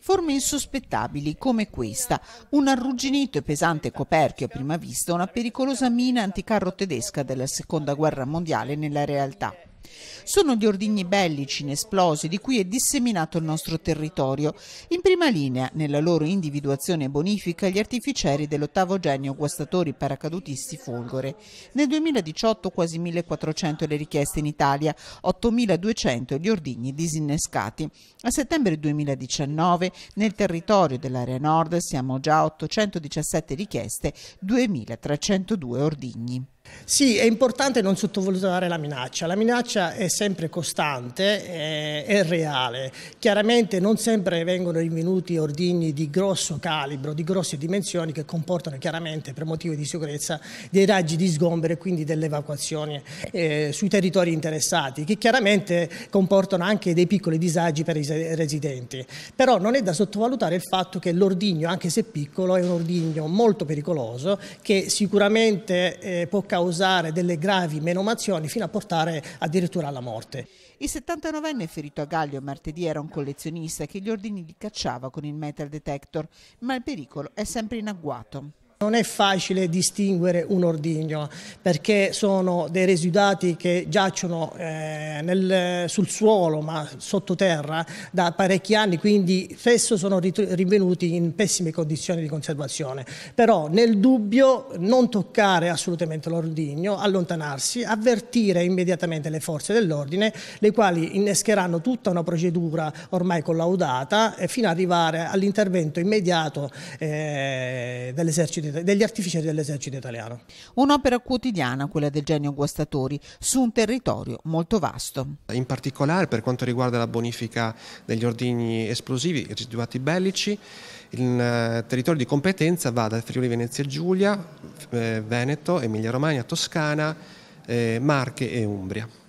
Forme insospettabili come questa, un arrugginito e pesante coperchio a prima vista, una pericolosa mina anticarro tedesca della seconda guerra mondiale nella realtà. Sono gli ordigni bellici inesplosi di cui è disseminato il nostro territorio. In prima linea, nella loro individuazione e bonifica, gli artificieri dell'ottavo genio guastatori paracadutisti Folgore. Nel 2018 quasi 1400 le richieste in Italia, 8200 gli ordigni disinnescati. A settembre 2019 nel territorio dell'area nord siamo già a 817 richieste, 2302 ordigni. Sì, è importante non sottovalutare la minaccia. La minaccia è sempre costante, è, è reale. Chiaramente non sempre vengono rinvenuti ordigni di grosso calibro, di grosse dimensioni che comportano chiaramente per motivi di sicurezza dei raggi di sgombero e quindi delle evacuazioni eh, sui territori interessati, che chiaramente comportano anche dei piccoli disagi per i residenti. Però non è da sottovalutare il fatto che l'ordigno, anche se piccolo, è un ordigno molto pericoloso che sicuramente eh, può causare delle gravi menomazioni fino a portare addirittura alla morte. Il 79enne ferito a Gallio martedì era un collezionista che gli ordini li cacciava con il metal detector, ma il pericolo è sempre in agguato. Non è facile distinguere un ordigno perché sono dei residuati che giacciono eh, nel, sul suolo ma sottoterra da parecchi anni quindi spesso sono rinvenuti in pessime condizioni di conservazione. Però nel dubbio non toccare assolutamente l'ordigno, allontanarsi, avvertire immediatamente le forze dell'ordine le quali innescheranno tutta una procedura ormai collaudata eh, fino ad arrivare all'intervento immediato eh, dell'esercito degli artificieri dell'esercito italiano. Un'opera quotidiana, quella del genio Guastatori, su un territorio molto vasto. In particolare per quanto riguarda la bonifica degli ordini esplosivi, residuati bellici, il eh, territorio di competenza va da Friuli Venezia Giulia, eh, Veneto, Emilia Romagna, Toscana, eh, Marche e Umbria.